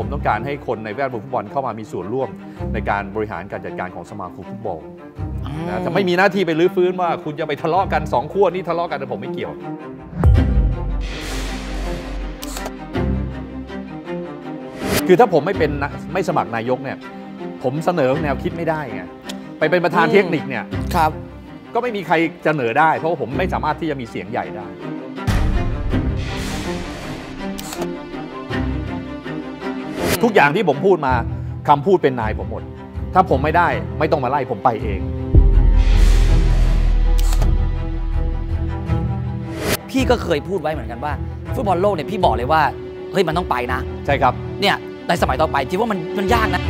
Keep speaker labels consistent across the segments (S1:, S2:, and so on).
S1: ผมต้องการให้คนในแวดวงฟุตบอลเข้ามามีส่วนร่วมในการบริหารการจัดการของสมาคมฟุตบอลนะ้าไม่มีหน้าที่ไปรื้อฟื้นว่าคุณจะไปทะเลาะกัน2ขั้วนี่ทะเลาะกันแต่ผมไม่เกี่ยว คือถ้าผมไม่เป็นไม่สมัครนายกเนี่ยผมเสนอแนวคิดไม่ได้ไงไปเป็นประธานเทคนิคเนี่ยครับ ก็ไม่มีใครจะเสนอได้ เพราะผมไม่สามารถที่จะมีเสียงใหญ่ได้ทุกอย่างที่ผมพูดมาคำพูดเป็นนายผมหมด ถ้าผมไม่ได้ไม่ต้องมาไล่ผมไปเอง
S2: พี่ก็เคยพูดไว้เหมือนกันว่า ฟุตบอลโลกเนี่ย พี่บอกเลยว่า เฮ้ยมันต้องไปนะ ใช่ครับเนี่ยในสมัยต่อไปที่ว่ามันมันยากนะ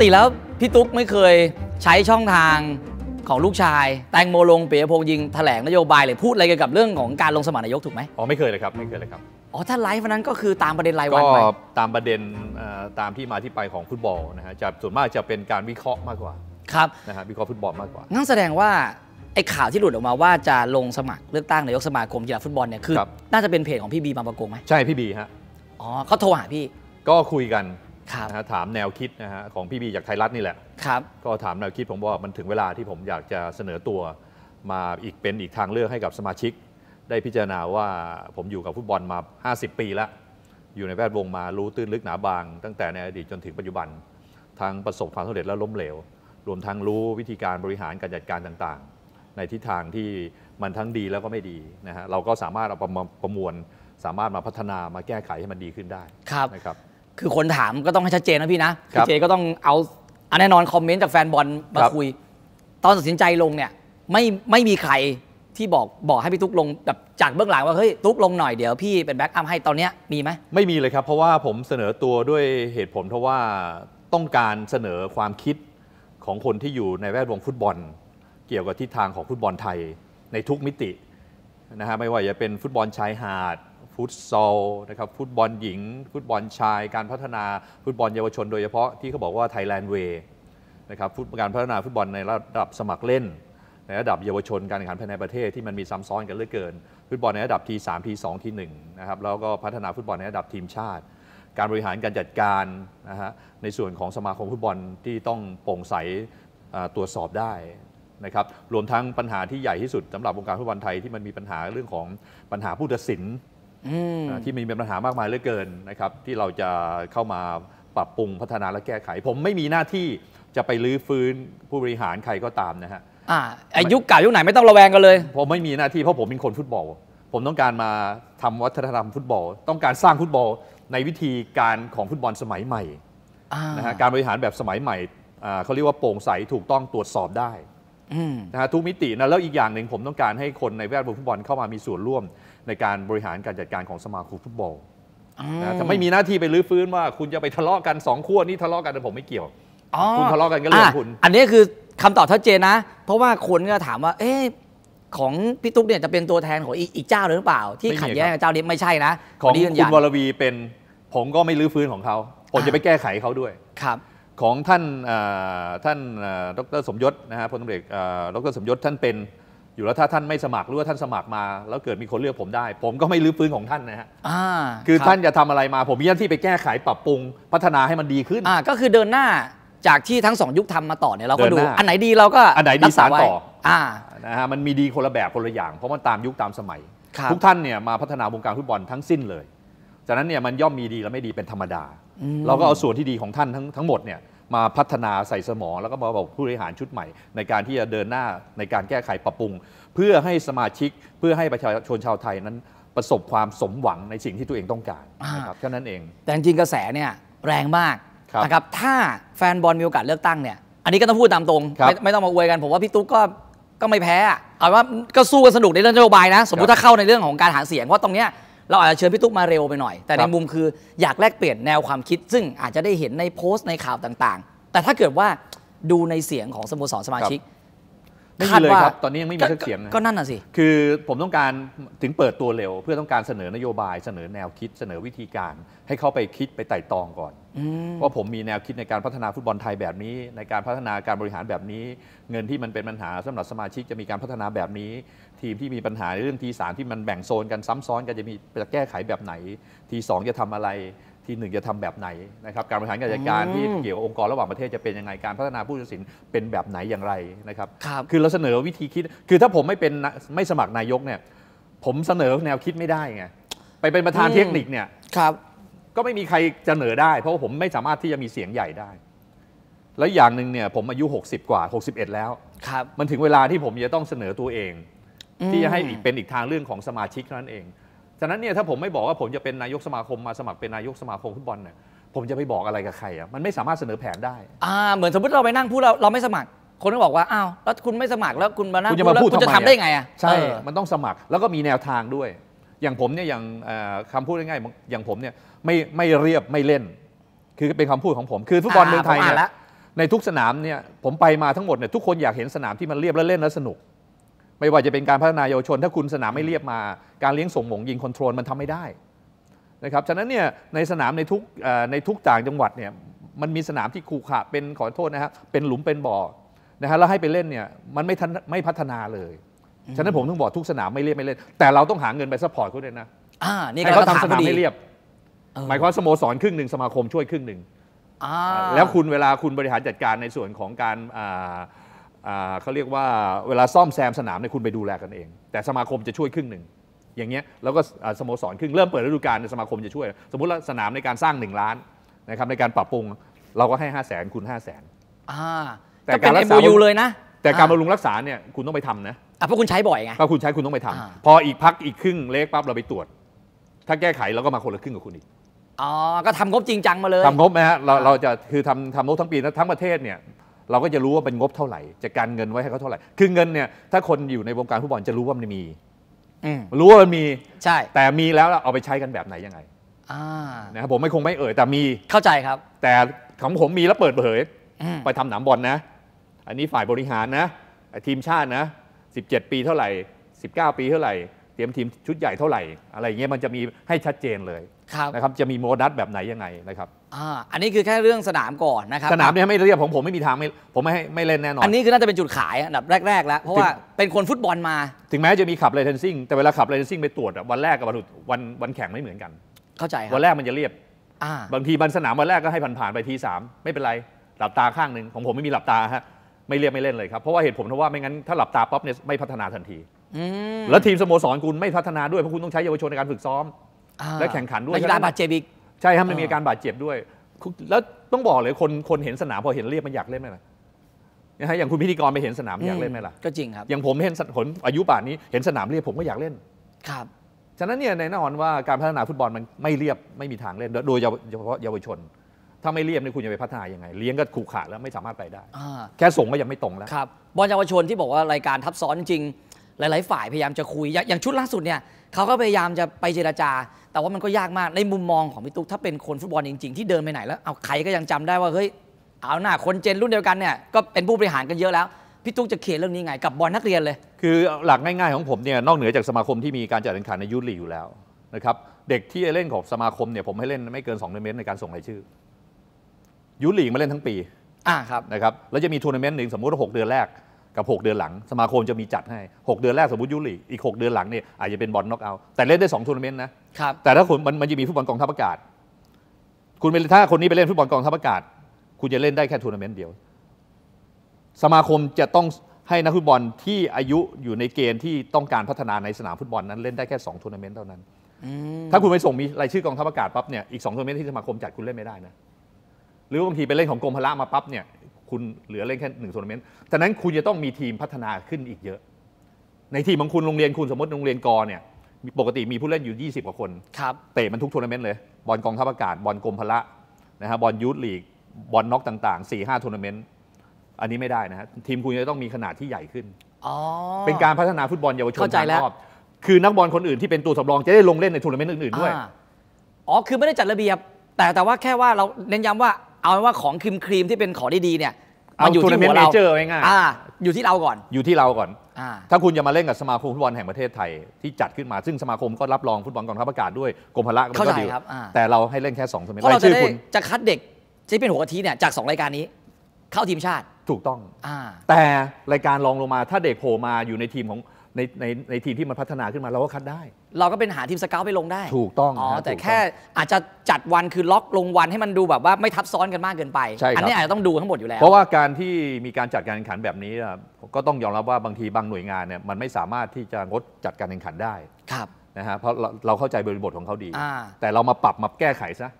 S2: ติแล้วพี่ตุ๊กไม่เคยใช้ช่องทางของลูกชาย แตงโมลงเปียพงยิงแถลงนโยบายหรือพูดอะไรเกี่ยวกับเรื่องของการลงสมัครนายกถูกไหมอ๋อไม่เ
S1: คยเลยครับไม่เคยเลยครับ
S2: อ๋อถ้าไลฟ์วันนั้นก็คือตามประเด็นรายวันไปก็
S1: ตามประเด็นตามที่มาที่ไปของฟุตบอลนะฮะจะส่วนมากจะเป็นการวิเคราะห์มากกว่าครับนะฮะวิเคราะห์ฟุตบอลมากกว่า
S2: งั้นแสดงว่าไอ้ข่าวที่หลุดออกมาว่าจะลงสมัครเลือกตั้งนายกสมาคมกีฬาฟุตบอลเนี่ยคือคน่าจะเป็นเพจของพี่บีมาประกงไหม
S1: ใช่พี่บีฮะอ๋อเขาโทรหาพี่ก็คุยกันนะฮะถามแนวคิดนะฮะของพี่บีจากไทยรัฐนี่แหละครับ ก็ถามแนวคิดผมว่ามันถึงเวลาที่ผมอยากจะเสนอตัว มาอีกเป็นอีกทางเลือกให้กับสมาชิก ได้พิจารณาว่าผมอยู่กับฟุตบอลมา 50 ปีแล้ว อยู่ในแวดวงมารู้ตื้นลึกหนาบาง ตั้งแต่ในอดีตจนถึงปัจจุบันทั้งประสบความสำเร็จและล้มเหลว รวมทั้งรู้วิธีการบริหารการจัดการต่างๆ ในทิศทางที่มันทั้งดีแล้วก็ไม่ดีนะฮะเราก็สามารถเอาประมประมวลสามารถมาพัฒนามาแก้ไขให้มันดีขึ้นได้ครับนะครับ
S2: คือคนถามก็ต้องให้ชัดเจนนะพี่นะพี่เจก็ต้องเอาอันแน่นอนคอมเมนต์จากแฟนบอลมาคุย ตอนตัดสินใจลงเนี่ยไม่ไม่มีใครที่บอกบอกให้พี่ตุ๊กลงแบบจากเบื้องหลังว่าเฮ้ยตุ๊กลงหน่อยเดี๋ยวพี่เป็นแบ็กอัพให้ตอนเนี้ย
S1: มีไหมไม่มีเลยครับ เพราะว่าผมเสนอตัวด้วยเหตุผลเพราะว่าต้องการเสนอความคิดของคนที่อยู่ในแวดวงฟุตบอลเกี่ยวกับทิศทางของฟุตบอลไทยในทุกมิตินะฮะไม่ว่าจะเป็นฟุตบอลชายหาดฟุตซอลนะครับฟุตบอลหญิงฟุตบอลชาย การพัฒนาฟุตบอลเยาวชน โดยเฉพาะที่เขาบอกว่าไทยแลนด์เวย์นะครับการพัฒนาฟุตบอลในระดับสมัครเล่น ในระดับเยาวชนการแข่งขันภายในประเทศที่มันมีซ้ำซ้อนกันเรื่อยเกินฟุตบอลในระดับทีสามทีสองทีหนึ่งนะครับแล้วก็พัฒนาฟุตบอลในระดับทีมชาติ การบริหารการจัดการนะฮะในส่วนของสมาคมฟุตบอลที่ต้องโปร่งใสตรวจสอบได้นะครับรวมทั้งปัญหาที่ใหญ่ที่สุด สำหรับวงการฟุตบอลไทยที่มันมีปัญหาเรื่องของปัญหาผู้ตัดสินที่มีปัญหามากมายเหลือเกินนะครับที่เราจะเข้ามาปรับปรุงพัฒนาและแก้ไข ผมไม่มีหน้าที่จะไปรื้อฟื้นผู้บริหาร ใครก็ตามนะฮะอายุเก่ายุคไหนไม่ต้องระแวงกันเลย ผมไม่มีหน้าที่เพราะผมเป็นคนฟุตบอลผมต้องการมาทำวัฒนธรรมฟุตบอลต้องการสร้างฟุตบอลในวิธีการของฟุตบอลสมัยใหม่นะฮะการบริหารแบบสมัยใหม่เขาเรียกว่าโปร่งใสถูกต้องตรวจสอบได้นะฮะทุกมิตินะแล้วอีกอย่างหนึ่งผมต้องการให้คนในแวดวงฟุตบอลเข้ามามีส่วนร่วมในการบริหารการจัดการของสมาคมฟุตบอลนะแไม่มีหน้าที่ไปรื้อฟื้นว่า คุณจะไปทะเลาะกันสองขั้วนี่ทะเลาะกันแต่ผมไม่เกี่ยวคุณทะเลาะกันก็เรื่องคุณ
S2: อันนี้คือคำตอบชัดเจนนะ เพราะว่าคนก็ถามว่าเอ๊ะของพี่ตุ๊กเนี่ยจะเป็นตัวแทนของอีกเจ้าหรือเปล่าที่ขัดแย้งกับเจ้านี้ไม่ใช่นะของคุณวร
S1: วีเป็นผมก็ไม่รื้อฟื้นของเขาผมจะไปแก้ไขเขาด้วยครับ ของท่านท่านดรสมยศนะฮะพลตำรวจดรสมยศท่านเป็นอยู่ แล้วถ้าท่านไม่สมัครหรือว่าท่านสมัครมา แล้วเกิดมีคนเลือกผมได้ ผมก็ไม่รื้อฟื้นของท่านนะฮะคือท่านจะทำอะไรมาผมมีหน้าที่ไปแก้ไขปรับปรุง พัฒนาให้มันดีขึ้น ก็คือเดินหน้าจากที่ทั้งสองยุคทำมาต่อเนี่ย เราก็ดู อันไหนดีเราก็อันไหนดีสานต่อนะฮะมันมีดีคนละแบบคนละอย่างเพราะมันตามยุคตามสมัยทุกท่านเนี่ยมาพัฒนาวงการฟุตบอลทั้งสิ้นเลยจากนั้นเนี่ยมันย่อมมีดีและไม่ดีเป็นธรรมดาเราก็เอาส่วนที่ดีของท่านทั้งทั้งหมดเนี่ยมาพัฒนาใส่สมอง แล้วก็มาบอกผู้บริหารชุดใหม่ ในการที่จะเดินหน้าในการแก้ไขปรับปรุง เพื่อให้สมาชิกเพื่อให้ประชาชนชาวไทยนั้นประสบความสมหวังในสิ่งที่ตัวเองต้องการนะครับแค่นั้นเอง
S2: แต่จริงกระแสเนี่ยแรงมากนะครับถ้าแฟนบอลมีโอกาสเลือกตั้งเนี่ยอันนี้ก็ต้องพูดตามตรง ไมไม่ต้องมาอวยกันผมว่าพี่ตุ๊กก็ก็ไม่แพ้เอาว่าก็สู้กันสนุกในเรื่องนโยบายนะสมมติถ้าเข้าในเรื่องของการหาเสียงเพราะตรงเนี้ยเราอาจจะเชิญพี่ตุ๊กมาเร็วไปหน่อย แต่ในมุมคืออยากแลกเปลี่ยนแนวความคิด ซึ่งอาจจะได้เห็นในโพสต์ ในข่าวต่างๆ แต่ถ้าเกิดว่าดูในเสียงของสโมสรสมาชิก
S1: ไม่มีเลยครับ ตอนนี้ยังไม่มีสักเสียง ก็นั่นน่ะสิคือผมต้องการถึงเปิดตัวเร็ว เพื่อต้องการเสนอนโยบาย เสนอแนวคิดเสนอวิธีการให้เขาไปคิดไปไต่ตองก่อนว่าผมมีแนวคิดในการพัฒนาฟุตบอลไทยแบบนี้ในการพัฒนาการบริหารแบบนี้เงินที่มันเป็นปัญหาสำหรับสมาชิกจะมีการพัฒนาแบบนี้ทีมที่มีปัญหาในเรื่องทีสามที่มันแบ่งโซนกันซ้ำซ้อนกันจะมีจะแก้ไขแบบไหน ทีสองจะทำอะไร ทีหนึ่งจะทำแบบไหนนะครับ การบริหารการจัดการที่เกี่ยวองค์กรระหว่างประเทศจะเป็นยังไงการพัฒนาผู้ตัดสินเป็นแบบไหนอย่างไรนะครับคบคือเราเสนอวิธีคิด คือถ้าผมไม่เป็นไม่สมัครนายกเนี่ยผมเสนอแนวคิดไม่ได้ไงไปเป็นประธานเทคนิคเนี่ยครับก็ไม่มีใครเสนอได้เพราะผมไม่สามารถที่จะมีเสียงใหญ่ได้ แล้วอย่างหนึ่งเนี่ยผมอายุ 60 กว่า 61 แล้วครับมันถึงเวลาที่ผมจะต้องเสนอตัวเองที่จะให้อีกเป็นอีกทางเรื่องของสมาชิกนั้นเอง ฉะนั้นเนี่ยถ้าผมไม่บอกว่าผมจะเป็นนายกสมาคม มาสมัครเป็นนายกสมาคมฟุตบอลเนี่ยผมจะไปบอกอะไรกับใครอ่ะมันไม่สามารถเสนอแผนได้อ่าเหมือนสมมติเราไปนั่งพูดเราเราไม่สมัคร คนก็บอกว่าอ้าวแล้วคุณไม่สมัครแล้วคุณมานั่งคุณจะมาพูดทำไมจะทำได้ไงอ่ะใช่มันต้องสมัครแล้วก็มีแนวทางด้วยอย่างผมเนี่ยอย่างคำพูดง่ายๆอย่างผมเนี่ยไม่ไม่เรียบไม่เล่นคือเป็นคำพูดของผม คือฟุตบอลเมืองไทยเนี่ยในทุกสนามเนี่ยผมไปมาทั้งหมดเนี่ย ทุกคนอยากเห็นสนามที่มันเรียบและเล่นและสนุก ไม่ว่าจะเป็นการพัฒนาเยาวชน ถ้าคุณสนามไม่เรียบมาการเลี้ยงส่งหมงยิงคอนโทรลมันทำไม่ได้นะครับฉะนั้นเนี่ยในสนามในทุกในทุกต่างจังหวัดเนี่ยมันมีสนามที่ขรุขระเป็นขอโทษนะฮะเป็นหลุมเป็นบ่อนะฮะแล้วให้ไปเล่นเนี่ยมันไม่ไม่พัฒนาเลยฉะนั้นผมต้องบอกทุกสนามไม่เรียบไม่เล่น แต่เราต้องหาเงินไปซัพพอร์ตเขาด้วยนะ
S2: อ่านี่ให้เขาทำสนามไม่เรียบ
S1: หมายความสโมสรครึ่งหนึ่งสมาคมช่วยครึ่งหนึ่งแล้วคุณเวลาคุณบริหารจัดการในส่วนของการเขาเรียกว่าเวลาซ่อมแซมสนามเนี่ยคุณไปดูแลกันเอง แต่สมาคมจะช่วยครึ่งหนึ่งอย่างเงี้ยแล้วก็สโมสรครึ่งเริ่มเปิดฤดูกาลสมาคมจะช่วย สมมติว่าสนามในการสร้าง 1 ล้านนะครับในการปรับปรุงเราก็ให้ 5 0 0แสนคุณ 5 0 0แสน
S2: แต่การรักษาเลยนะแต่การบ
S1: ำรุงรักษาเนี่ยคุณต้องไปทำนะอ่ะเพราะคุณใช้บ่อยไงเพราะคุณใช้คุณต้องไปทำอพออีกพักอีกครึ่งเล็กปั๊บเราไปตรวจ ถ้าแก้ไขเราก็มาคนละครึ่งกับคุณอีก
S2: อ๋อ ก็ทำงบจริงจังมาเลยทำง
S1: บนะฮะเราเราจะคือทำทำงบทั้งปีนะทั้งประเทศเนี่ยเราก็จะรู้ว่าเป็นงบเท่าไหร่จะการเงินไว้ให้เขาเท่าไหร่ คือเงินเนี่ยถ้าคนอยู่ในวงการฟุตบอลจะรู้ว่ามันมีมรู้ว่ามันมีใช่ แต่มีแล้วเอาไปใช้กันแบบไหนยังไง อ่านะครับผมไม่คงไม่เอ่ย แต่มีเข้าใจครับ แต่ของผมมีแล้วเปิดเผยไปทำหนามบอลนะ อันนี้ฝ่ายบริหารนะ ทีมชาตินะ17 ปีเท่าไหร่ 19 ปีเท่าไหร่เตรียมทีมชุดใหญ่เท่าไหร่ อะไรเงี้ยมันจะมีให้ชัดเจนเลยนะครับจะมีโมดัสแบบไหนยังไงนะครับอ่าอันนี้คือแค่เรื่องส
S2: นามก่อนนะครับสนามเนี่ยไ
S1: ม่เรียบผมผมไม่มีทางไม่ผมไม่ให้ไม่เล่นแน่นอนอันนี้คือน่าจะเป็นจุดขายอันดับแรกๆแล้วเพราะว่าเป็นคนฟุตบอลมา ถึงแม้จะมีขับไรเทนซิ่งแต่เวลาขับไรเทนซิ่งไปตรวจวันแรกกับวันวันวันแข่งไม่เหมือนกัน เข้าใจครับวันแรกมันจะเรียบบางทีบันสนามวันแรกก็ให้ผ่านๆไปทีสามไม่เป็นไร หลับตาข้างหนึ่งของผมไม่มีหลับตาฮะไม่เรียกไม่เล่นเลยครับ เพราะว่าเหตุผมเพราะว่าไม่งั้นถ้าหลับตาป๊อปเนี่ยไม่พัฒนาทันทีแล้วทีมสโมสรคุณไม่พัฒนาด้วย เพราะคุณต้องใช้เยาวชนในการฝึกซ้อมและแข่งขันด้วยกีกาบาดเจ็บอีกใช่ครับมันมีการบาดเจ็บด้วย แล้วต้องบอกเลยคนคนเห็นสนามพอเห็นเรียบมันอยากเล่นไหมล่ะนะฮะอย่างคุณพิธีกรไปเห็นสนามอยากเล่นไหมล่ะก็จริงครับ อย่างผมเห็นผลอายุป่านนี้เห็นสนามเรียบผมก็อยากเล่นครับฉะนั้นเนี่ยในแน่นอนว่าการพัฒนาฟุตบอลมันไม่เรียบไม่มีทางเล่นโดยเฉพาะเยาวชนถ้าไม่เรียบนี่คุณจะไปพัฒนายังไงเลี้ยงก็ขูขาดแล้ว ไม่สามารถไปได้ แค่ส่งก็ยังไม่ตรงแล้วครับบอลเยาวชนที่บอกว่า ร
S2: ายการทับซ้อนจริงๆหลายๆ ฝ่ายพยายามจะคุยอย่างชุดล่าสุดเนี่ยเขาก็พยายามจะไปเจราจา แต่ว่ามันก็ยากมากในมุมมองของพี่ตุ๊ก ถ้าเป็นคนฟุตบอลจริงๆที่เดินไปไหนแล้วเอาใครก็ยังจำได้ว่าเฮ้ยเอาหน้าคนเจนรุ่นเดียวกันเนี่ยก็เป็นผู้บริหารกันเยอะแล้ว พี่ตุ๊กจะเขียนเรื่องนี้ไงกับ
S1: บอลนักเรียนเลย คือหลักง่ายๆของผมเนี่ยนอกเหนือจากสมาคมที่มีการจัดแข่งขันในยุทลีอยู่แล้วนะครับเด็กที่เล่นของสมาคมเนี่ยผมให้เล่นไม่เกิน2เดือนในการส่งรายชื่อยูลีกมาเล่นทั้งปี อ่าครับนะครับ แล้วจะมีทัวร์นาเมนต์หนึ่งสมมุติว่าหกเดือนแรกกับ 6 เดือนหลัง สมาคมจะมีจัดให้ 6 เดือนแรกสมมติยูลีอีก 6 เดือนหลังเนี่ยอาจจะเป็นบอลน็อกเอาแต่เล่นได้2ทัวร์นาเมนต์นะ ครับแต่ถ้าคุณมันมันจะมีฟุตบอลกองทัพอากาศ คุณเป็นถ้าคนนี้ไปเล่นฟุตบอลกองทัพอากาศ คุณจะเล่นได้แค่ทัวร์นาเมนต์เดียว สมาคมจะต้องให้นักฟุตบอลที่อายุอยู่ในเกณฑ์ที่ต้องการพัฒนาในสนามฟุตบอลนั้นเล่นได้แค่ 2ทัวร์นาเมนต์เท่านั้นถ้าคุณไปส่งมีรายชื่อกองทัพอากาศปั๊บเนี่ยอีก2ทัวร์นาเมนต์ที่สมาคมจัดคุณเล่นไม่ได้นะหรือบางทีไปเล่นของกรมพละมาปั๊บเนี่ยคุณเหลือเล่นแค่หนึ่งทัวร์นาเมนต์ฉะนั้นคุณจะต้องมีทีมพัฒนาขึ้นอีกเยอะ ในทีมของคุณโรงเรียนคุณสมมติโรงเรียนกอเนี่ยปกติมีผู้เล่นอยู่ 20กว่าคนครับเตะมันทุกทัวร์นาเมนต์เลย บอลกองทัพอากาศบอลกรมพละนะฮะบอลยูทลีกบอลน็อกต่าง ๆ4ี่ห้าทัวร์นาเมนต์อันนี้ไม่ได้นะฮะทีมคุณจะต้องมีขนาดที่ใหญ่ขึ้นออ๋เป็นการพัฒนาฟุตบอลเยาวชนเาใรอบคือนักบอลคนอื่นที่เป็นตัวสำรองจะได้ลงเล่นในทัวร์นาเมนต์อื่นๆด้วย
S2: อ๋อคือไม่ได้จัดระเบียบแต่แต่ว่าแค่ว่าเราเน้นย้ำว่าเอาว่า
S1: ของครีมครีมที่เป็นของดีๆเนี่ยมันอยู่ที่หัวเราอยู่ที่เราก่อนอยู่ที่เราก่อนถ้าคุณจะมาเล่นกับสมาคมฟุตบอลแห่งประเทศไทย ที่จัดขึ้นมาซึ่งสมาคมก็รับรองฟุตบอลกองทัพอากาศด้วยกรมพละก็ดีแต่เราให้เล่นแค่ 2 สมัยเพราะเราจะได้จะคัดเด็กที่เป็นหัวท
S2: ิเนี่ยจาก2รายการนี้
S1: เข้าทีมชาติถูกต้องแต่รายการรองลงมาถ้าเด็กโผล่มาอยู่ในทีมของในในในทีมที่มันพัฒนาขึ้นมาเราก็คัดได้ เราก็เป็นหาทีมสเกลไปลงได้ ถูกต้องอ๋อแต่แค่
S2: อาจจะจัดวันคือล็อกลงวันให้มันดูแบบว่าไม่ทับซ้อนกันมากเกินไปใช่อันนี้อาจจะต้องดูทั้งหมดอยู่แล้ว เพราะว่า
S1: การที่มีการจัดการแข่งขันแบบนี้ก็ต้องยอมรับว่าบางทีบางหน่วยงานเนี่ยมันไม่สามารถที่จะงดจัดการแข่งขันได้ครับนะฮะเพราะเราเข้าใจบริบทของเขาดี แต่เรามาปรับมาแก้ไขซะ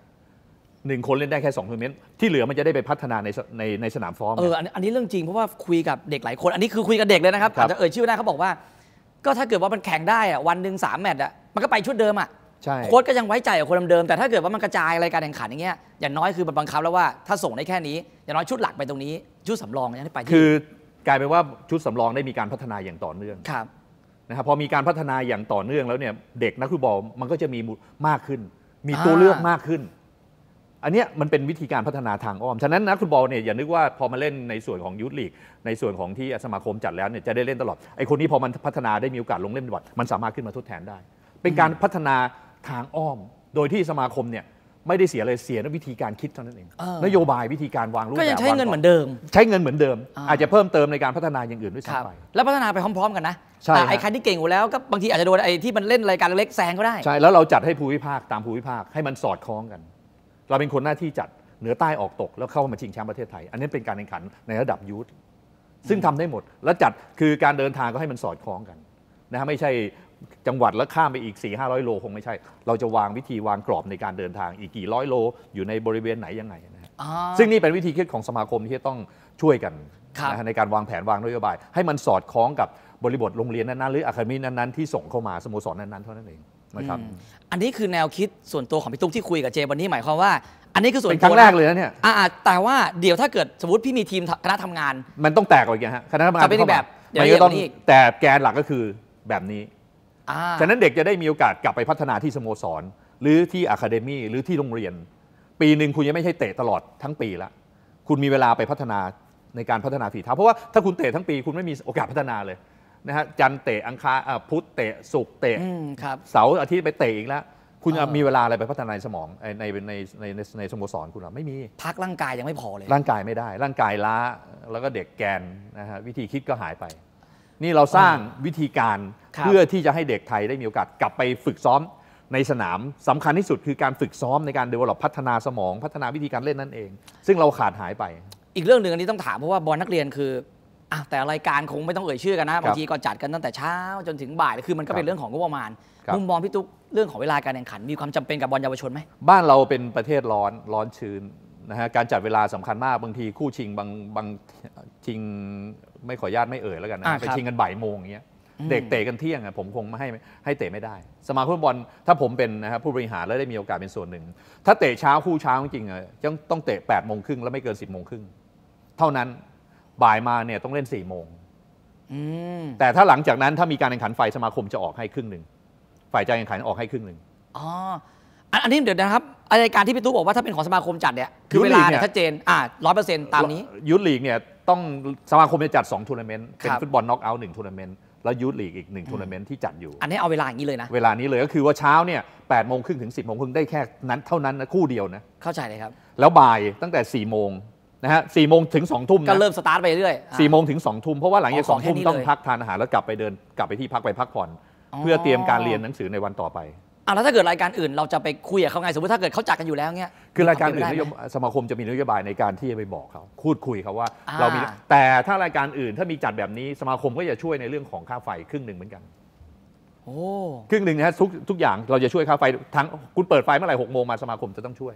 S1: หนึ่งคนเล่นได้แค่สทัวร์เมนต์ที่เหลือมันจะได้ไปพัฒนาในในในสนามฟอร์มเออ
S2: อันนี้เรื่องจริงเพราะว่าคุยกับเด็กหลายคนอันนี้คือคุยกับเด็กเลยนะครับอาจจะเอ่ยชื่อได้เขาบอกว่าก็ถ้าเกิดว่ามันแข่งได้อะวันหนึ่งสามแมตช์อะมันก็ไปชุดเดิมอะใช่โค้ชก็ยังไว้ใจกับคนเดิม แต่ถ้าเกิดว่ามันกระจายรายการแข่งขันอย่างเงี้ยอย่างน้อยคือมันบังคับแล้วว่าถ้าส่งได
S1: ้แค่นี้ อย่างน้อยชุดหลักไปตรงนี้ ชุดสำรองยังได้ไปคือ กลายเป็นว่าชุดสำรองได้มีการพัฒนาอย่างต่อเนื่องครับนะครับ พอมีการพัฒนาอย่างต่อเนื่องแล้วเนี่ยเด็กนักฟุตบอลมันก็จะมีมากขึ้น มีตัวเลือกมากขึ้นอันนี้มันเป็นวิธีการพัฒนาทางอ้อม ฉะนั้นนักฟุตบอลเนี่ยอย่านึกว่าพอมาเล่นในส่วนของยูทลีกในส่วนของที่สมาคมจัดแล้วเนี่ยจะได้เล่นตลอด ไอ้คนนี้พอมันพัฒนาได้มีโอกาสลงเล่นบอลมันสามารถขึ้นมาทดแทนได้ เป็นการพัฒนาทางอ้อมโดยที่สมาคมเนี่ยไม่ได้เสียเลยเสียนวิธีการคิดเท่านั้นเอง นโยบายวิธีการวางรูปแบบก็ยังใช้เงินเหมือนเดิม ใช้เงินเหมือนเดิม อาจจะเพิ่มเติมในการพัฒนาอย่างอื่นด้วยซ้ำไปแล้วพั
S2: ฒนาไปพร้อม ๆ กันนะใช่ไอ้ครที่เก่งอยู่แล้วก็บางทีอาจจะโดนไอ้ที่มันเล่นรายการเล็กแซงก็ได้ใช
S1: ่แล้วเราจัดให้ภูมิภาคตามภูมิภาคให้มันสอดคล้องกันเราเป็นคนหน้าที่จัดเหนือใต้ออกตก แล้วเข้ามาชิงแชมป์ประเทศไทย อันนี้เป็นการแข่งขันในระดับยูทซึ่งทำได้หมดและจัดคือการเดินทางก็ให้มันสอดคล้องกันนะฮะไม่ใช่จังหวัดแล้วข้ามไปอีก 4 5 0 0 โลคงไม่ใช่เราจะวางวิธีวางกรอบในการเดินทางอีกกี่ร้อยโลอยู่ในบริเวณไหนยังไงนะฮะซึ่งนี่เป็นวิธีคิดของสมาคมที่ต้องช่วยกันนะในการวางแผนวางนโยบาย ให้มันสอดคล้องกับบริบทโรงเรียนนั้นๆหรืออะคาเดมีนั้นๆที่ส่งเข้ามาสโมสรนั้นๆเท่านั้นเองนะครับอ
S2: ันนี้คือแนวคิดส่วนตัวของพี่ตุ้มที่คุยกับเจวันนี้หมายความว่า อันนี้คือส่วนเป็นครั้งแรกเลยนะเนี่ยอ่าแต่ว่าเดี๋ยวถ้าเกิดสมมติพี่มีทีมคณะทำงาน
S1: มันต้องแตกออกอย่างฮะ คณะทำงานจะเป็นแบบไม่ต้องแต่แกนหลักก็คือแบบนี้ ฉะนั้นเด็กจะได้มีโอกาสกลับไปพัฒนาที่สโมสร หรือที่อะคาเดมี่หรือที่โรงเรียนปีหนึ่งคุณยังไม่ใช่เตะตลอดทั้งปีละคุณมีเวลาไปพัฒนาในการพัฒนาฝีเท้าเพราะว่าถ้าคุณเตะทั้งปีคุณไม่มีโอกาสพัฒนาเลยนะฮะจันเตะอังคาพุธเตะสุกเตะเสาร์อาทิตย์ไปเตะอีกแล้ว คุณมีเวลาอะไรไปพัฒนาสมองในในในในสโมสรคุณหรอไม่มีพักร่างกายยังไม่พอเลย ร่างกายไม่ได้ ร่างกายล้าแล้วก็เด็กแกนนะฮะวิธีคิดก็หายไป นี่เราสร้างวิธีการ เพื่อที่จะให้เด็กไทยได้มีโอกาส กลับไปฝึกซ้อมในสนามสำคัญที่สุดคือการฝึกซ้อมในการเดเวลลอปพัฒนาสมองพัฒนาวิธีการเล่นนั่นเอง ซึ่งเราขาดหายไป
S2: อีกเรื่องหนึ่งอันนี้ต้องถามเพราะว่าบอลนักเรียนคือแต่รายการคงไม่ต้องเอ่ยชื่อกันนะบางทีก็จัดกันตั้งแต่เช้าจนถึงบ่ายคือมันก็เป็นเรื่องของงบประมาณมุมมองพี่ตุ๊กเรื่องของเวลาการแข่งขัน มีความจำเป็นกับบอลเยาวชนไหม
S1: บ้านเราเป็นประเทศร้อนร้อนชื้นนะฮะการจัดเวลาสำคัญมากบางทีคู่ชิงบางบางชิงไม่ขออนุญาตไม่เอ่ยแล้วกันนะไปชิงกันบ่ายโมงอย่างเงี้ยเด็กเตะกันเที่ยงอ่ะผมคงไม่ให้ให้เตะไม่ได้ สมาคมบอลถ้าผมเป็นนะครับผู้บริหารแล้วได้มีโอกาสเป็นส่วนหนึ่ง ถ้าเตะเช้าคู่เช้าจริงอ่ะต้องต้องเตะแปดโมงครึ่งแล้วไม่เกินสิบโมงครึ่งเท่านั้นบ่ายมาเนี่ยต้องเล่นสี่โมงแต่ถ้าหลังจากนั้นถ้ามีการแข่งขันฝ่ายสมาคมจะออกให้ครึ่งหนึ่งฝ่ายจัดแข่งขันออกให้ครึ่งหนึ่ง
S2: อ๋ออันนี้เดี๋ยวนะครับรายการที่พี่ตู้บอกว่าถ้าเป็นของสมาคมจัดเนี่ยคือเวลาเนี่ยชัดเจ
S1: นอ่าร้อยเปอร์เซ็นต์ตามนี้ยูทลีกเนี่ยต้องสมาคมจะจัดสองทัวร์นาเมนต์ เป็นฟุตบอลน็อกเอาท์หนึ่งทัวร์นาเมนต์แล้วยูทลีกอีกหนึ่งทัวร์นาเมนต์ที่จัดอยู่ อันนี้เอาเวลาอย่างนี้เลยนะเวลานี้เลยก็คือว่าเช้าเนี่ยแปดโมงครึ่งถึงสิบโมงครึ่งได้แค่นั้นเท่านั้นนะคู่เดียวนะเข้าใจเลยครับแล้วบ่ายตั้งแต่สี่โมงนะฮะสี่โมงถึงสองทุ่มก็เริ่ม
S2: สตาร์ทไปเรื่อยสี่
S1: โมงถึงสองทุ่มเพราะว่าหลังจากสองทุ่มต้องพักทานอาหาร แล้วกลับไปเดินกลับไปที่พักไปพักผ่อน เพื่อเตรียมการเรียนหนังสือในวันต่อไป
S2: อ่าแล้วถ้าเกิดรายการอื่นเราจะไปคุยกับเขาไง สมมติถ้าเกิดเขาจัดกันอยู่แล้วเนี้ยคือรายการอื่น
S1: สมาคมจะมีนโยบายในการที่จะไปบอกเขาคูดคุยเขาว่า่าเรามีแต่ถ้ารายการอื่นถ้ามีจัดแบบนี้สมาคมก็จะช่วยในเรื่องของค่าไฟครึ่งหนึ่งเหมือนกันโอ้ครึ่งหนึ่งนะฮะทุกทุกอย่างเราจะช่วยค่าไฟทั้งคุณเปิดไฟเมื่อไหร่หกโมงมาสมาคมจะต้องช่วย